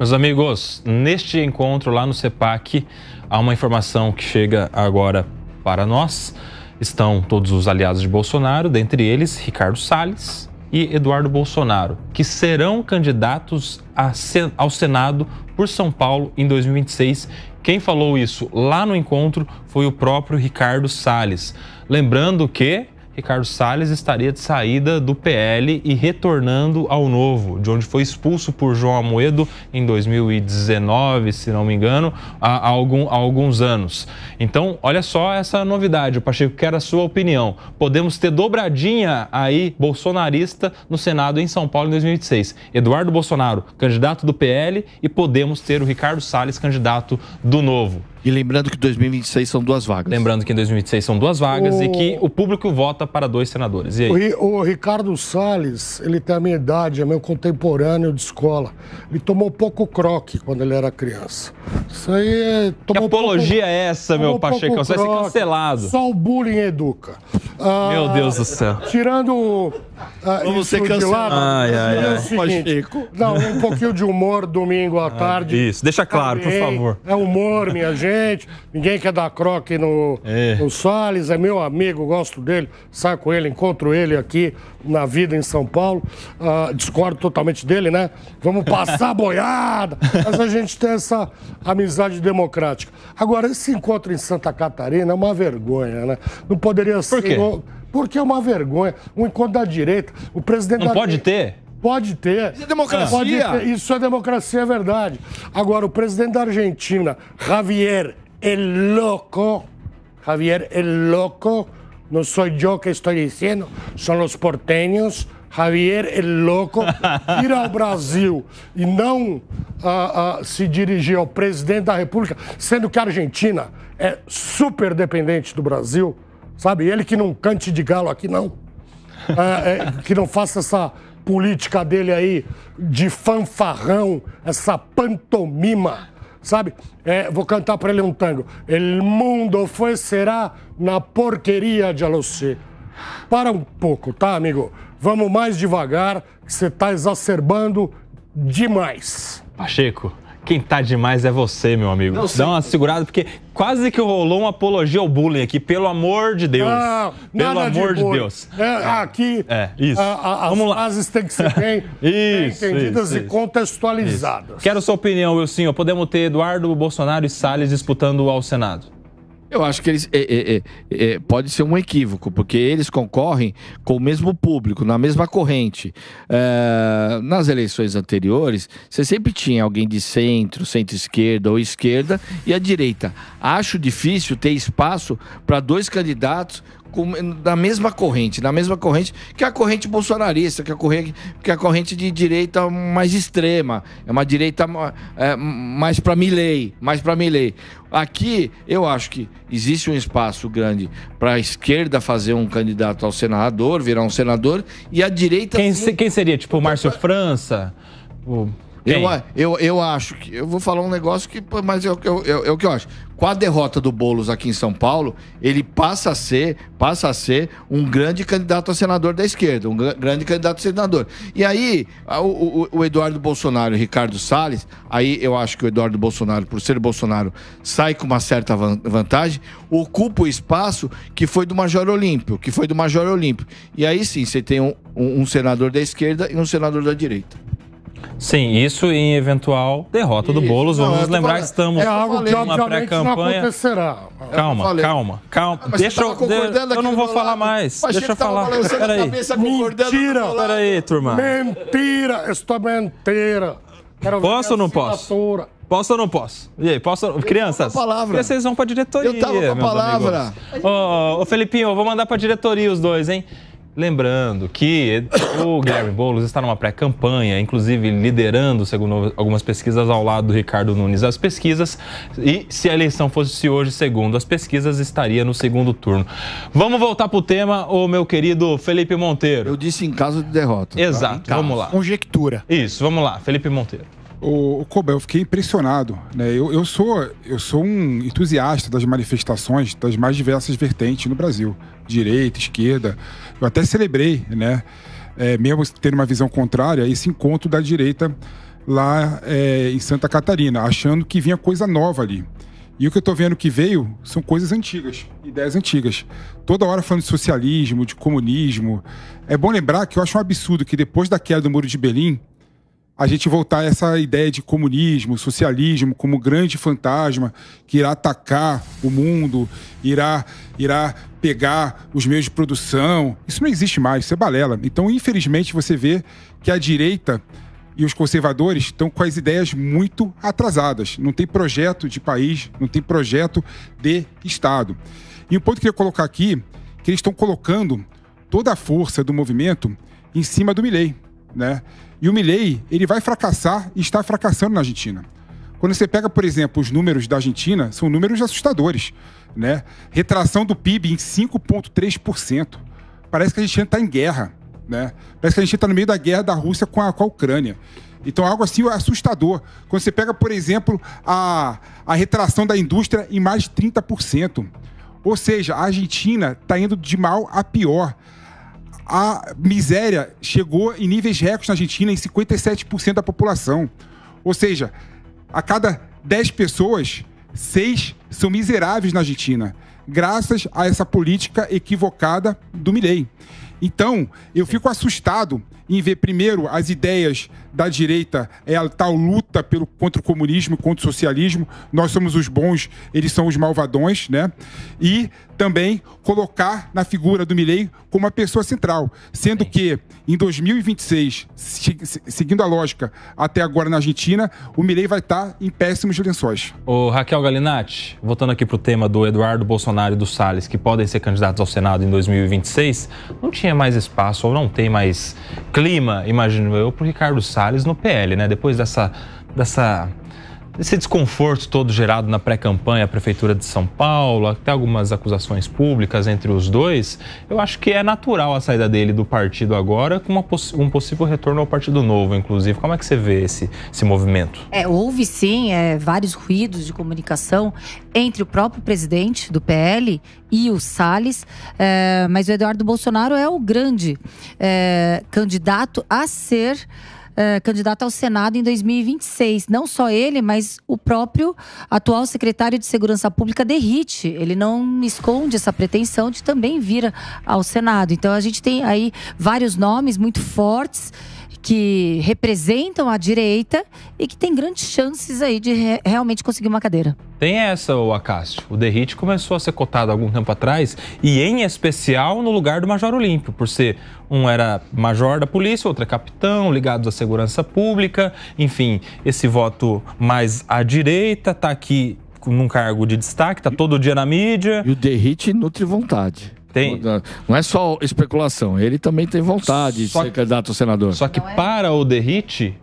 Meus amigos, neste encontro lá no CEPAC, há uma informação que chega agora para nós. Estão todos os aliados de Bolsonaro, dentre eles Ricardo Salles e Eduardo Bolsonaro, que serão candidatos ao Senado por São Paulo em 2026. Quem falou isso lá no encontro foi o próprio Ricardo Salles. Lembrando que Ricardo Salles estaria de saída do PL e retornando ao Novo, de onde foi expulso por João Amoedo em 2019, se não me engano, há, algum, há alguns anos. Então, olha só essa novidade, Pacheco, quero a sua opinião. Podemos ter dobradinha aí bolsonarista no Senado em São Paulo em 2026. Eduardo Bolsonaro, candidato do PL, e podemos ter o Ricardo Salles, candidato do Novo. E lembrando que 2026 são duas vagas. Lembrando que em 2026 são duas vagas o... e que o público vota para dois senadores. E aí? O, Ricardo Salles, ele tem a minha idade, é meu contemporâneo de escola. Ele tomou pouco croque quando ele era criança. Isso aí é... Tomou que apologia pouco... é essa, meu tomou Pacheco? Você vai é ser cancelado. Só o bullying educa. Ah, Meu Deus do céu. Tirando ah, Vamos ser de lado, ai, ai, é ai. seguinte, dá um pouquinho de humor domingo à ah, tarde. Ah, isso, deixa claro, Também. por favor. É humor, minha gente. Ninguém quer dar croque no, é. no Salles, é meu amigo, gosto dele, saio com ele, encontro ele aqui na vida em São Paulo. Ah, discordo totalmente dele, né? Vamos passar boiada! Mas a gente tem essa amizade democrática. Agora, esse encontro em Santa Catarina é uma vergonha, né? Não poderia ser porque é uma vergonha. Um encontro da direita, o presidente Não pode ter? Pode ter. Isso é democracia. Pode ter. Isso é democracia, é verdade. Agora, o presidente da Argentina, Javier é louco Javier é louco não sou eu que estou dizendo, são os portenhos. Javier é louco ir ao Brasil e não ah, ah, se dirigir ao presidente da República, sendo que a Argentina é super dependente do Brasil sabe? Ele que não cante de galo aqui, não. É, é, que não faça essa política dele aí de fanfarrão, essa pantomima, sabe? É, vou cantar para ele um tango. El mundo foi será na porqueria de Alocê. Para um pouco, tá, amigo? Vamos mais devagar, que você está exacerbando demais. Pacheco. Quem tá demais é você, meu amigo. Não, Dá uma segurada, porque quase que rolou uma apologia ao bullying aqui, pelo amor de Deus. Não, pelo amor de, de Deus. É, é, aqui, é, isso. A, a, as lá. frases têm que ser bem, isso, bem entendidas isso, e isso. contextualizadas. Quero sua opinião, Wilson. Podemos ter Eduardo Bolsonaro e Salles disputando ao Senado? Eu acho que eles é, é, é, é, pode ser um equívoco, porque eles concorrem com o mesmo público, na mesma corrente. Eh, nas eleições anteriores, você sempre tinha alguém de centro, centro-esquerda ou esquerda e a direita. Acho difícil ter espaço para dois candidatos da mesma corrente, da mesma corrente que a corrente bolsonarista, que a corrente, que a corrente de direita mais extrema, é uma direita é, mais para Milley, mais para Milley. Aqui eu acho que existe um espaço grande para a esquerda fazer um candidato ao senador, virar um senador e a direita Quem, se, quem seria? Tipo o Márcio França? O... Eu, eu, eu acho que. Eu vou falar um negócio que. Mas é o que eu, eu, é é que eu acho com a derrota do Bolos aqui em São Paulo, ele passa a ser, passa a ser um grande candidato a senador da esquerda, um grande candidato a senador. E aí, o, o, o Eduardo Bolsonaro e Ricardo Salles, aí eu acho que o Eduardo Bolsonaro, por ser Bolsonaro, sai com uma certa vantagem, ocupa o espaço que foi do Major Olímpio, que foi do Major Olímpio. E aí sim, você tem um, um, um senador da esquerda e um senador da direita. Sim, isso em eventual derrota isso. do Boulos. Não, Vamos lembrar falando, que estamos é algo que uma pré-campanha. Calma, calma, calma, ah, deixa eu. De, eu não vou falar lado. mais. Mas deixa eu falar. Peraí. Mentira! Peraí, turma. Mentira! Estou mentira! Quero posso ou não posso? Posso ou não posso? E aí, posso? Eu Crianças, palavra. vocês vão pra diretoria. Eu tava com a palavra. Ô, oh, oh, Felipinho, eu vou mandar pra diretoria os dois, hein? Lembrando que o Gary Boulos está numa pré-campanha, inclusive liderando, segundo algumas pesquisas, ao lado do Ricardo Nunes as pesquisas. E se a eleição fosse hoje, segundo as pesquisas, estaria no segundo turno. Vamos voltar para o tema, o meu querido Felipe Monteiro. Eu disse em caso de derrota. Tá? Exato, tá? vamos lá. Conjectura. Isso, vamos lá, Felipe Monteiro. O Koba, eu fiquei impressionado. Né? Eu, eu, sou, eu sou um entusiasta das manifestações das mais diversas vertentes no Brasil direita, esquerda. Eu até celebrei, né? É, mesmo tendo uma visão contrária, esse encontro da direita lá é, em Santa Catarina, achando que vinha coisa nova ali. E o que eu estou vendo que veio são coisas antigas, ideias antigas. Toda hora falando de socialismo, de comunismo. É bom lembrar que eu acho um absurdo que depois da queda do Muro de Berlim, a gente voltar a essa ideia de comunismo, socialismo como grande fantasma que irá atacar o mundo, irá irá pegar os meios de produção. Isso não existe mais, isso é balela. Então, infelizmente, você vê que a direita e os conservadores estão com as ideias muito atrasadas. Não tem projeto de país, não tem projeto de Estado. E o ponto que eu queria colocar aqui, que eles estão colocando toda a força do movimento em cima do Milley né? E o Milley, ele vai fracassar e está fracassando na Argentina. Quando você pega, por exemplo, os números da Argentina, são números assustadores, né? Retração do PIB em 5,3%. Parece que a Argentina está em guerra, né? Parece que a Argentina está no meio da guerra da Rússia com a, com a Ucrânia. Então, algo assim é assustador. Quando você pega, por exemplo, a, a retração da indústria em mais de 30%. Ou seja, a Argentina está indo de mal a pior a miséria chegou em níveis recordes na Argentina em 57% da população. Ou seja, a cada 10 pessoas, 6 são miseráveis na Argentina, graças a essa política equivocada do Milei. Então, eu fico assustado em ver, primeiro, as ideias da direita, é a tal luta pelo, contra o comunismo, contra o socialismo. Nós somos os bons, eles são os malvadões, né? E também colocar na figura do Milley como a pessoa central. Sendo que, em 2026, se, se, seguindo a lógica até agora na Argentina, o Milley vai estar tá em péssimos lençóis. Ô, Raquel Galinatti, voltando aqui para o tema do Eduardo Bolsonaro e do Salles, que podem ser candidatos ao Senado em 2026, não tinha tinha mais espaço ou não tem mais clima, imagino eu, para Ricardo Salles no PL, né? Depois dessa, dessa esse desconforto todo gerado na pré-campanha, a Prefeitura de São Paulo, até algumas acusações públicas entre os dois, eu acho que é natural a saída dele do partido agora, com poss um possível retorno ao Partido Novo, inclusive. Como é que você vê esse, esse movimento? É, houve sim é, vários ruídos de comunicação entre o próprio presidente do PL e o Salles, é, mas o Eduardo Bolsonaro é o grande é, candidato a ser. É, candidato ao Senado em 2026. Não só ele, mas o próprio atual secretário de Segurança Pública derrite. Ele não esconde essa pretensão de também vir ao Senado. Então a gente tem aí vários nomes muito fortes que representam a direita e que tem grandes chances aí de re realmente conseguir uma cadeira. Tem essa, o Acácio. O Derrite começou a ser cotado algum tempo atrás, e em especial no lugar do Major Olímpio, por ser um era major da polícia, outro é capitão, ligados à segurança pública, enfim, esse voto mais à direita tá aqui num cargo de destaque, tá todo dia na mídia. E o Derrite nutre vontade. Tem. Não é só especulação, ele também tem vontade só de ser que, candidato a senador. Só que é? para o Derrite,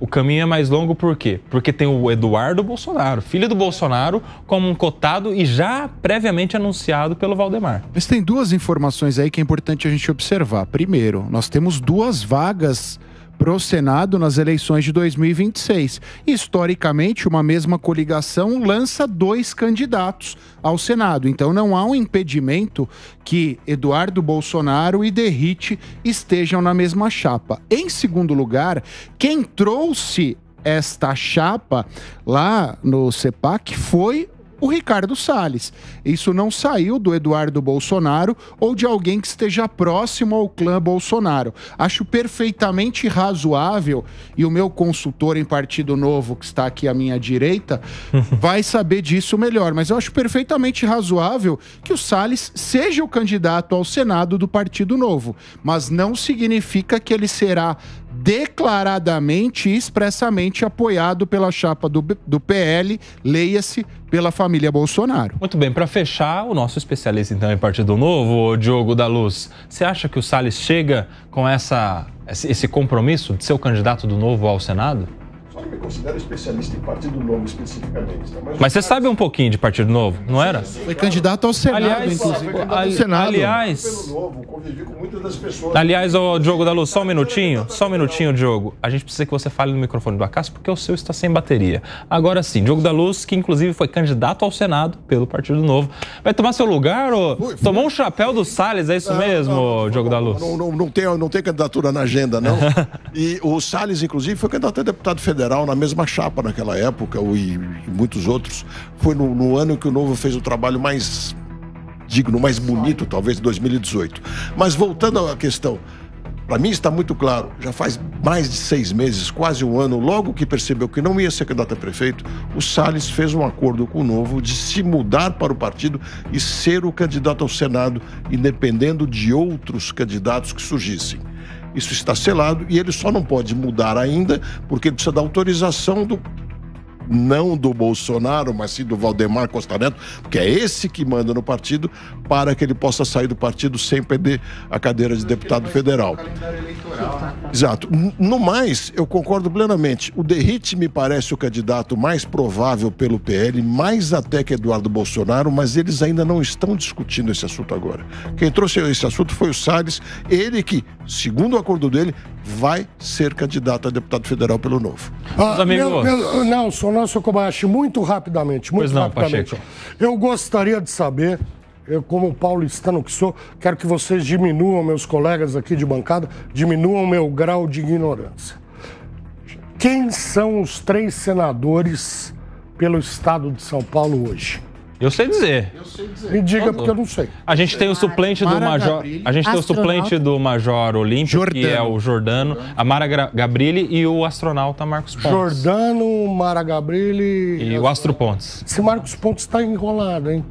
o caminho é mais longo por quê? Porque tem o Eduardo Bolsonaro, filho do Bolsonaro, como um cotado e já previamente anunciado pelo Valdemar. Mas tem duas informações aí que é importante a gente observar. Primeiro, nós temos duas vagas para o Senado nas eleições de 2026. Historicamente, uma mesma coligação lança dois candidatos ao Senado. Então, não há um impedimento que Eduardo Bolsonaro e Derrite estejam na mesma chapa. Em segundo lugar, quem trouxe esta chapa lá no CEPAC foi o Ricardo Salles. Isso não saiu do Eduardo Bolsonaro ou de alguém que esteja próximo ao clã Bolsonaro. Acho perfeitamente razoável, e o meu consultor em Partido Novo, que está aqui à minha direita, vai saber disso melhor, mas eu acho perfeitamente razoável que o Salles seja o candidato ao Senado do Partido Novo, mas não significa que ele será declaradamente e expressamente apoiado pela chapa do, do PL, leia-se pela família Bolsonaro. Muito bem, para fechar, o nosso especialista então em Partido Novo, Diogo da Luz, você acha que o Salles chega com essa, esse compromisso de ser o candidato do Novo ao Senado? que me considero especialista em Partido Novo especificamente. Né? Mas, Mas você sabe um pouquinho de Partido Novo, não era? Foi candidato ao Senado, aliás, inclusive. Foi candidato ao Senado. Aliás, aliás o Diogo da Luz, só um minutinho, só um minutinho, Diogo. A gente precisa que você fale no microfone do Acácio, porque o seu está sem bateria. Agora sim, Diogo da Luz, que inclusive foi candidato ao Senado pelo Partido Novo, vai tomar seu lugar ou oh, tomou um chapéu do Salles, é isso não, mesmo, não, Diogo da Luz? Não, não, não, tem, não tem candidatura na agenda, não. e o Salles, inclusive, foi candidato a deputado federal Liberal na mesma chapa naquela época e, muitos outros. Foi no, no ano que o Novo fez o trabalho mais digno, mais bonito, talvez, de 2018. Mas voltando à questão, para mim está muito claro, já faz mais de seis meses, quase um ano, logo que percebeu que não ia ser candidato a prefeito, o Salles fez um acordo com o Novo de se mudar para o partido e ser o candidato ao Senado, independendo de outros candidatos que surgissem. Isso está selado e ele só não pode mudar ainda porque ele precisa da autorização do não do Bolsonaro, mas sim do Valdemar Costa Neto, porque é esse que manda no partido, para que ele possa sair do partido sem perder a cadeira de deputado federal. Exato. No mais, eu concordo plenamente. O Derrite me parece o candidato mais provável pelo PL, mais até que Eduardo Bolsonaro, mas eles ainda não estão discutindo esse assunto agora. Quem trouxe esse assunto foi o Salles, ele que, segundo o acordo dele, vai ser candidato a deputado federal pelo Novo. Ah, amigos... meu, meu, Nelson, nosso Kobayashi, muito rapidamente, muito pois não, rapidamente. Pacheco. Eu gostaria de saber eu, como paulistano que sou, quero que vocês diminuam, meus colegas aqui de bancada, diminuam meu grau de ignorância. Quem são os três senadores pelo estado de São Paulo hoje? Eu sei dizer. Eu sei dizer. Me diga, porque eu não sei. A gente tem o suplente do Major. a gente tem o suplente do Major Olímpico, Jordano. que é o Jordano, a Mara Gabrilli e o astronauta Marcos Pontes. Jordano, Mara Gabrilli. E o Astro Pontes. Esse Marcos Pontes está enrolado, hein?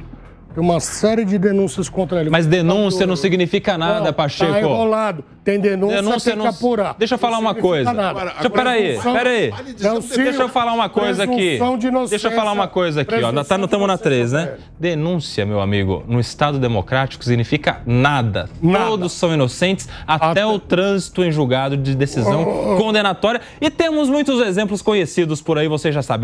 uma série de denúncias contra ele. Mas denúncia não significa nada, não, tá Pacheco. Está enrolado. Tem denúncia, denúncia tem que apurar. Deixa eu falar uma coisa. Nada. aí. peraí, é Deixa eu falar uma coisa aqui. De deixa eu falar uma coisa aqui. Ó. Tá, estamos na 3, né? Denúncia, meu amigo, no Estado Democrático significa nada. nada. Todos são inocentes até, até, o trânsito em julgado de decisão oh. condenatória. E temos muitos exemplos conhecidos por aí, você já sabe.